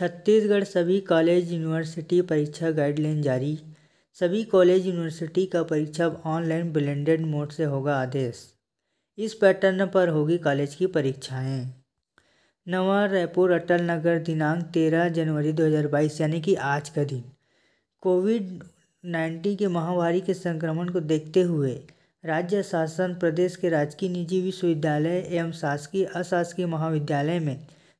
छत्तीसगढ़ सभी college university परीक्षा guideline जारी सभी कॉलेज यूनिवर्सिटी का परीक्षा अब ऑनलाइन ब्लेंडेड मोड से होगा आदेश इस पैटर्न पर होगी कॉलेज की परीक्षाएं नवा रायपुर अटल नगर दिनांक तेरह जनवरी 2022 यानी कि आज का दिन कोविड नाइन्टीन के महामारी के संक्रमण को देखते हुए राज्य शासन प्रदेश के राजकीय निजी विश्वविद्यालय एवं शासकीय अशासकीय महाविद्यालय में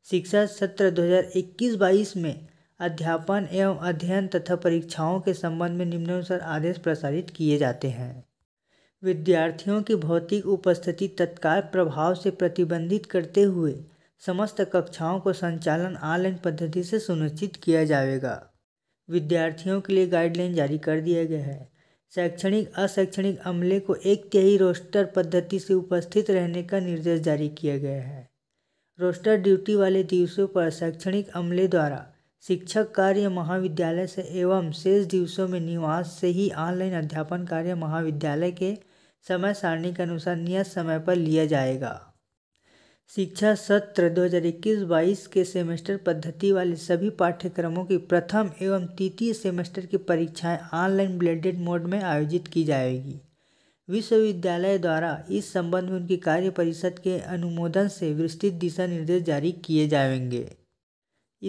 शिक्षा सत्र 2021-22 में अध्यापन एवं अध्ययन तथा परीक्षाओं के संबंध में निम्नानुसार आदेश प्रसारित किए जाते हैं विद्यार्थियों की भौतिक उपस्थिति तत्काल प्रभाव से प्रतिबंधित करते हुए समस्त कक्षाओं को संचालन ऑनलाइन पद्धति से सुनिश्चित किया जाएगा विद्यार्थियों के लिए गाइडलाइन जारी कर दिया गया है शैक्षणिक अशैक्षणिक अमले को एक तिहाई रोस्टर पद्धति से उपस्थित रहने का निर्देश जारी किया गया है रोस्टर ड्यूटी वाले दिवसों पर शैक्षणिक अमले द्वारा शिक्षक कार्य महाविद्यालय से एवं शेष दिवसों में निवास से ही ऑनलाइन अध्यापन कार्य महाविद्यालय के समय सारणी के अनुसार नियत समय पर लिया जाएगा शिक्षा सत्र 2021-22 के सेमेस्टर पद्धति वाले सभी पाठ्यक्रमों की प्रथम एवं तृतीय सेमेस्टर की परीक्षाएं ऑनलाइन ब्लेडेड मोड में आयोजित की जाएगी विश्वविद्यालय द्वारा इस संबंध में उनकी कार्य परिषद के अनुमोदन से विस्तृत दिशा निर्देश जारी किए जाएंगे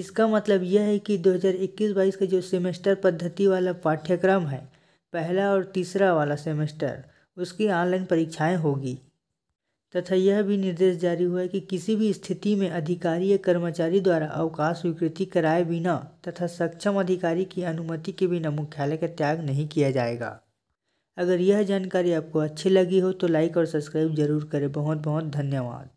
इसका मतलब यह है कि 2021-22 का जो सेमेस्टर पद्धति वाला पाठ्यक्रम है पहला और तीसरा वाला सेमेस्टर उसकी ऑनलाइन परीक्षाएं होगी तथा यह भी निर्देश जारी हुआ है कि किसी भी स्थिति में अधिकारी या कर्मचारी द्वारा अवकाश स्वीकृति कराए बिना तथा सक्षम अधिकारी की अनुमति के बिना मुख्यालय का त्याग नहीं किया जाएगा अगर यह जानकारी आपको अच्छी लगी हो तो लाइक और सब्सक्राइब जरूर करें बहुत बहुत धन्यवाद